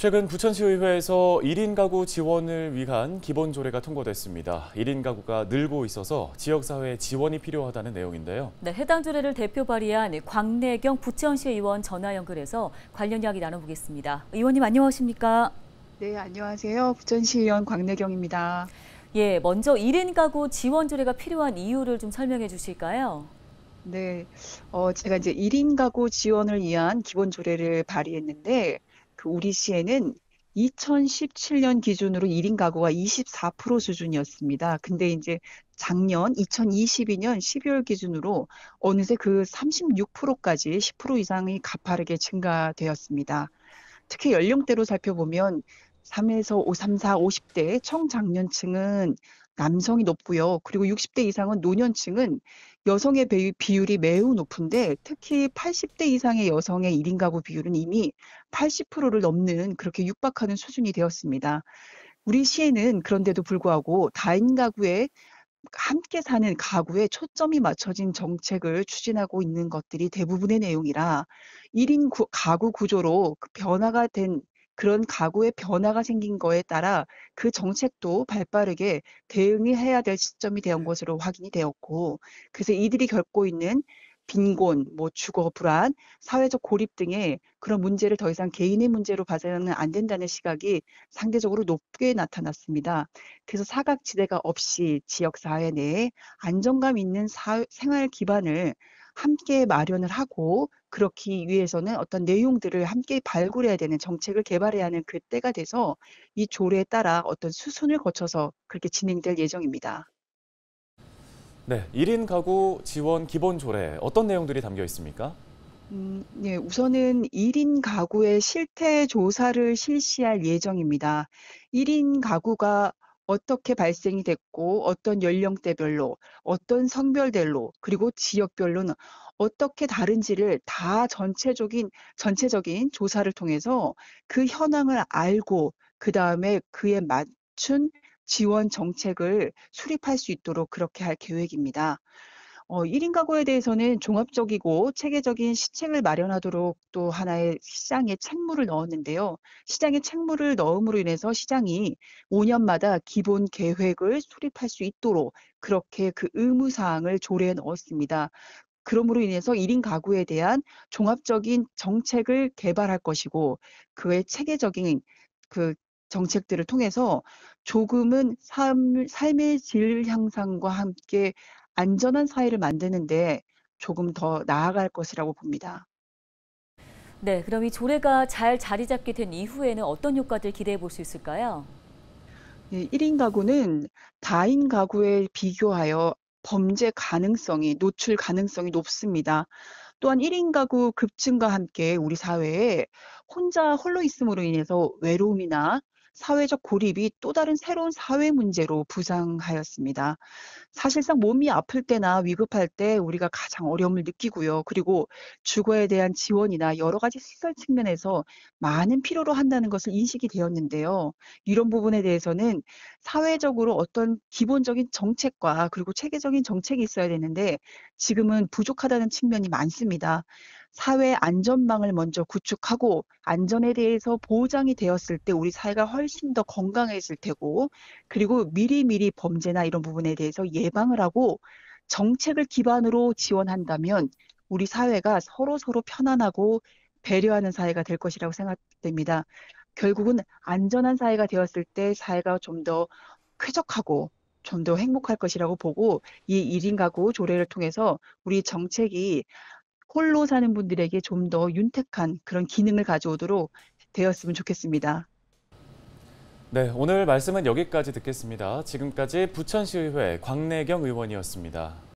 최근 부천시의회에서 1인 가구 지원을 위한 기본 조례가 통과됐습니다. 1인 가구가 늘고 있어서 지역사회에 지원이 필요하다는 내용인데요. 네, 해당 조례를 대표 발의한 광내경 부천시 의원 전화 연결해서 관련 이야기 나눠보겠습니다. 의원님 안녕하십니까? 네, 안녕하세요. 부천시 의원 광내경입니다. 예, 먼저 1인 가구 지원 조례가 필요한 이유를 좀 설명해 주실까요? 네, 어, 제가 이제 1인 가구 지원을 위한 기본 조례를 발의했는데 그 우리 시에는 2017년 기준으로 1인 가구가 24% 수준이었습니다. 근데 이제 작년 2022년 12월 기준으로 어느새 그 36%까지 10% 이상이 가파르게 증가되었습니다. 특히 연령대로 살펴보면 3에서 5, 3, 4, 50대 청장년층은 남성이 높고요. 그리고 60대 이상은 노년층은 여성의 비율이 매우 높은데 특히 80대 이상의 여성의 1인 가구 비율은 이미 80%를 넘는 그렇게 육박하는 수준이 되었습니다. 우리 시에는 그런데도 불구하고 다인 가구에 함께 사는 가구에 초점이 맞춰진 정책을 추진하고 있는 것들이 대부분의 내용이라 1인 구, 가구 구조로 변화가 된 그런 가구의 변화가 생긴 거에 따라 그 정책도 발빠르게 대응이 해야 될 시점이 되온 네. 것으로 확인이 되었고 그래서 이들이 겪고 있는 빈곤, 뭐 주거 불안, 사회적 고립 등의 그런 문제를 더 이상 개인의 문제로 봐서는 안 된다는 시각이 상대적으로 높게 나타났습니다. 그래서 사각지대가 없이 지역 사회 내에 안정감 있는 사회, 생활 기반을 함께 마련을 하고 그렇기 위해서는 어떤 내용들을 함께 발굴해야 되는 정책을 개발해야 하는 그 때가 돼서 이 조례에 따라 어떤 수순을 거쳐서 그렇게 진행될 예정입니다. 네, 1인 가구 지원 기본 조례 어떤 내용들이 담겨 있습니까? 음, 네, 우선은 1인 가구의 실태 조사를 실시할 예정입니다. 1인 가구가 어떻게 발생이 됐고 어떤 연령대별로 어떤 성별별로 그리고 지역별로는 어떻게 다른지를 다 전체적인 전체적인 조사를 통해서 그 현황을 알고 그 다음에 그에 맞춘 지원 정책을 수립할 수 있도록 그렇게 할 계획입니다. 어, 1인 가구에 대해서는 종합적이고 체계적인 시책을 마련하도록 또 하나의 시장에 책무를 넣었는데요. 시장에 책무를 넣음으로 인해서 시장이 5년마다 기본 계획을 수립할 수 있도록 그렇게 그 의무 사항을 조례에 넣었습니다. 그러므로 인해서 1인 가구에 대한 종합적인 정책을 개발할 것이고 그의 체계적인 그 정책들을 통해서 조금은 삶, 삶의 질 향상과 함께 안전한 사회를 만드는데 조금 더 나아갈 것이라고 봅니다. 네, 그럼 이 조례가 잘 자리 잡게 된 이후에는 어떤 효과들 기대해 볼 수 있을까요? 네, 예, 1인 가구는 다인 가구에 비교하여 범죄 가능성이, 노출 가능성이 높습니다. 또한 1인 가구 급증과 함께 우리 사회에 혼자 홀로 있음으로 인해서 외로움이나 사회적 고립이 또 다른 새로운 사회 문제로 부상하였습니다. 사실상 몸이 아플 때나 위급할 때 우리가 가장 어려움을 느끼고요. 그리고 주거에 대한 지원이나 여러 가지 시설 측면에서 많은 필요로 한다는 것을 인식이 되었는데요. 이런 부분에 대해서는 사회적으로 어떤 기본적인 정책과 그리고 체계적인 정책이 있어야 되는데 지금은 부족하다는 측면이 많습니다. 사회 안전망을 먼저 구축하고 안전에 대해서 보장이 되었을 때 우리 사회가 훨씬 더 건강해질 테고 그리고 미리미리 범죄나 이런 부분에 대해서 예방을 하고 정책을 기반으로 지원한다면 우리 사회가 서로 서로 편안하고 배려하는 사회가 될 것이라고 생각됩니다. 결국은 안전한 사회가 되었을 때 사회가 좀 더 쾌적하고 좀 더 행복할 것이라고 보고 이 1인 가구 조례를 통해서 우리 정책이 홀로 사는 분들에게 좀 더 윤택한 그런 기능을 가져오도록 되었으면 좋겠습니다. 네, 오늘 말씀은 여기까지 듣겠습니다. 지금까지 부천시의회 광내경 의원이었습니다.